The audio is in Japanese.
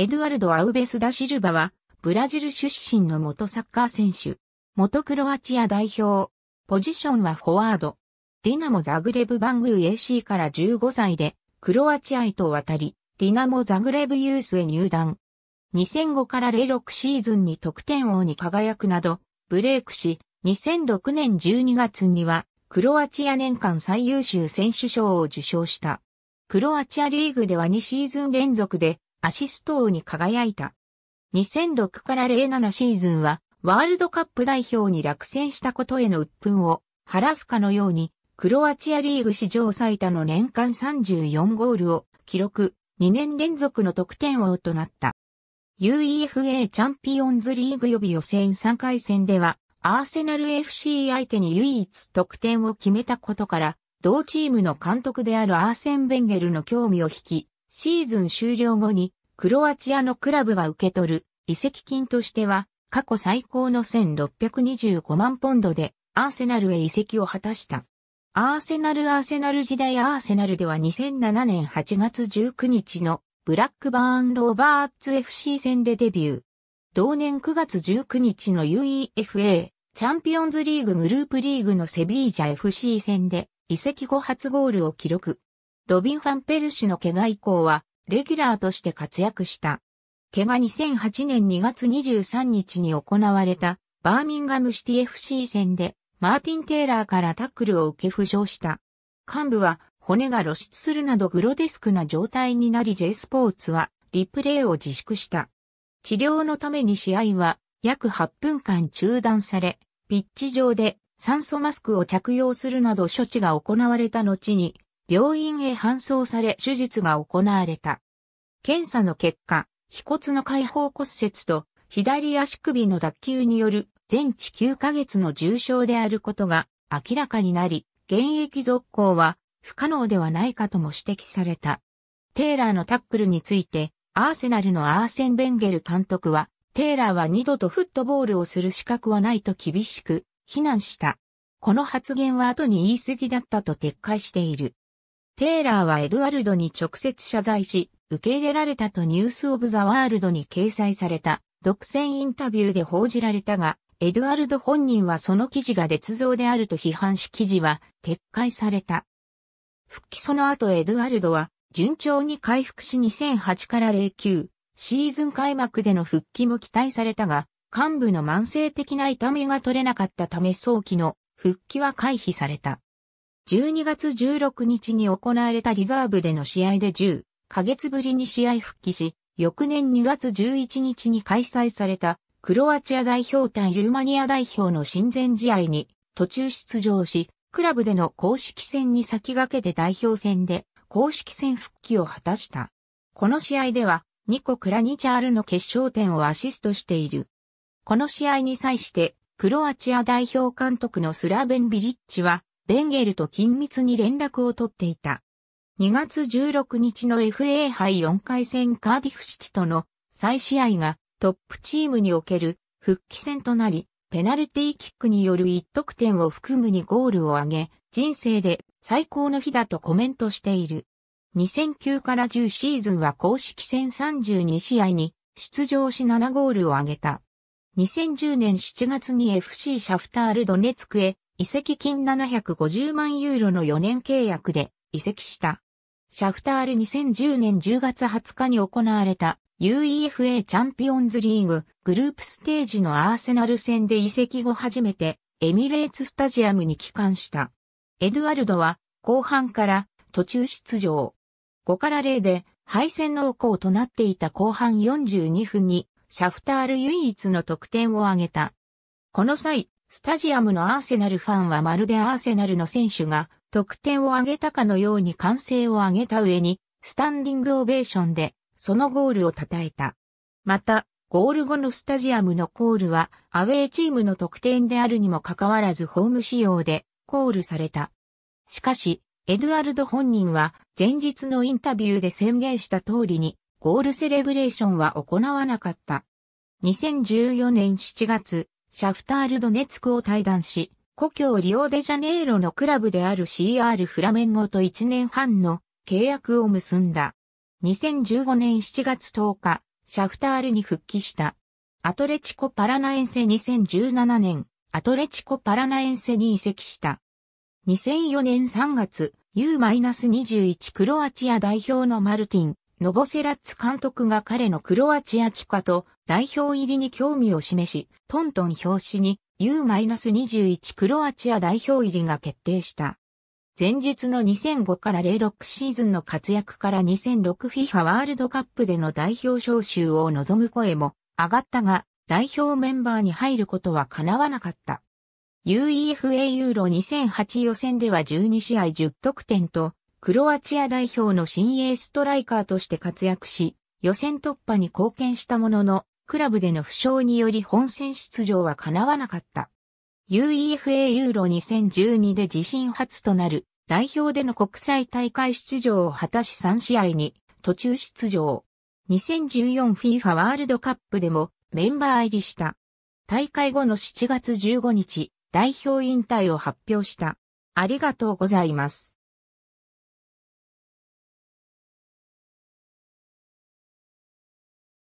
エドワルド・アウベスダ・シルバは、ブラジル出身の元サッカー選手。元クロアチア代表。ポジションはフォワード。ディナモ・ザグレブ・バングー AC から15歳で、クロアチアへと渡り、ディナモ・ザグレブユースへ入団。2005から06シーズンに得点王に輝くなど、ブレイクし、2006年12月には、クロアチア年間最優秀選手賞を受賞した。クロアチアリーグでは2シーズン連続で、アシスト王に輝いた。2006から07シーズンは、ワールドカップ代表に落選したことへの鬱憤を晴らすかのように、クロアチアリーグ史上最多の年間34ゴールを記録、2年連続の得点王となった。UEFA チャンピオンズリーグ予備予選3回戦では、アーセナル FC 相手に唯一得点を決めたことから、同チームの監督であるアーセン・ベンゲルの興味を引き、シーズン終了後にクロアチアのクラブが受け取る移籍金としては過去最高の1625万ポンドでアーセナルへ移籍を果たした。アーセナルアーセナル時代アーセナルでは2007年8月19日のブラックバーンローバーツ FC 戦でデビュー。同年9月19日の UEFA チャンピオンズリーググループリーグのセビージャ FC 戦で移籍後初ゴールを記録。ロビン・ファンペルシの怪我以降は、レギュラーとして活躍した。怪我2008年2月23日に行われた、バーミンガムシティ FC 戦で、マーティン・テイラーからタックルを受け負傷した。幹部は、骨が露出するなどグロデスクな状態になり J スポーツは、リプレイを自粛した。治療のために試合は、約8分間中断され、ピッチ上で酸素マスクを着用するなど処置が行われた後に、病院へ搬送され手術が行われた。検査の結果、腓骨の解放骨折と左足首の脱臼による全治9ヶ月の重症であることが明らかになり、現役続行は不可能ではないかとも指摘された。テイラーのタックルについて、アーセナルのアーセン・ベンゲル監督は、テイラーは二度とフットボールをする資格はないと厳しく非難した。この発言は後に言い過ぎだったと撤回している。テイラーはエドワルドに直接謝罪し、受け入れられたとニュース・オブ・ザ・ワールドに掲載された、独占インタビューで報じられたが、エドワルド本人はその記事が捏造であると批判し記事は撤回された。復帰その後エドワルドは順調に回復し2008から09シーズン開幕での復帰も期待されたが幹部の慢性的な痛みが取れなかったため早期の復帰は回避された。12月16日に行われたリザーブでの試合で10ヶ月ぶりに試合復帰し、翌年2月11日に開催されたクロアチア代表対ルーマニア代表の親善試合に途中出場し、クラブでの公式戦に先駆けて代表戦で公式戦復帰を果たした。この試合ではニコ・クラニチャールの決勝点をアシストしている。この試合に際してクロアチア代表監督のスラーベン・ビリッチはベンゲルと緊密に連絡を取っていた。2月16日の FA 杯4回戦カーディフシティとの再試合がトップチームにおける復帰戦となり、ペナルティーキックによる1得点を含むにゴールを挙げ、人生で最高の日だとコメントしている。2009から10シーズンは公式戦32試合に出場し7ゴールを挙げた。2010年7月に FC シャフタールドネツクへ移籍金750万ユーロの4年契約で移籍した。シャフタール2010年10月20日に行われた UEFA チャンピオンズリーググループステージのアーセナル戦で移籍後初めてエミレーツスタジアムに帰還した。エドワルドは後半から途中出場。5から0で敗戦の行となっていた後半42分にシャフタール唯一の得点を挙げた。この際、スタジアムのアーセナルファンはまるでアーセナルの選手が得点を挙げたかのように歓声を上げた上に、スタンディングオベーションで、そのゴールを称えた。また、ゴール後のスタジアムのコールは、アウェーチームの得点であるにもかかわらずホーム仕様で、コールされた。しかし、エドワアルド本人は、前日のインタビューで宣言した通りに、ゴールセレブレーションは行わなかった。2014年7月、シャフタール・ドネツクを退団し、故郷リオデジャネイロのクラブである CR フラメンゴと1年半の契約を結んだ。2015年7月10日、シャフタールに復帰した。アトレチコ・パラナエンセ2017年、アトレチコ・パラナエンセに移籍した。2004年3月、U-21 クロアチア代表のマルティン、ノボセラッツ監督が彼のクロアチア帰化と代表入りに興味を示し、トントン表紙に U-21 クロアチア代表入りが決定した。前日の2005から06シーズンの活躍から 2006FIFA ワールドカップでの代表招集を望む声も上がったが、代表メンバーに入ることは叶わなかった。UEFA ユーロ2008予選では12試合10得点と、クロアチア代表の新鋭ストライカーとして活躍し、予選突破に貢献したものの、クラブでの負傷により本戦出場は叶わなかった。UEFA ユーロ2012で自身初となる代表での国際大会出場を果たし3試合に途中出場。2014FIFA ワールドカップでもメンバー入りした。大会後の7月15日、代表引退を発表した。ありがとうございます。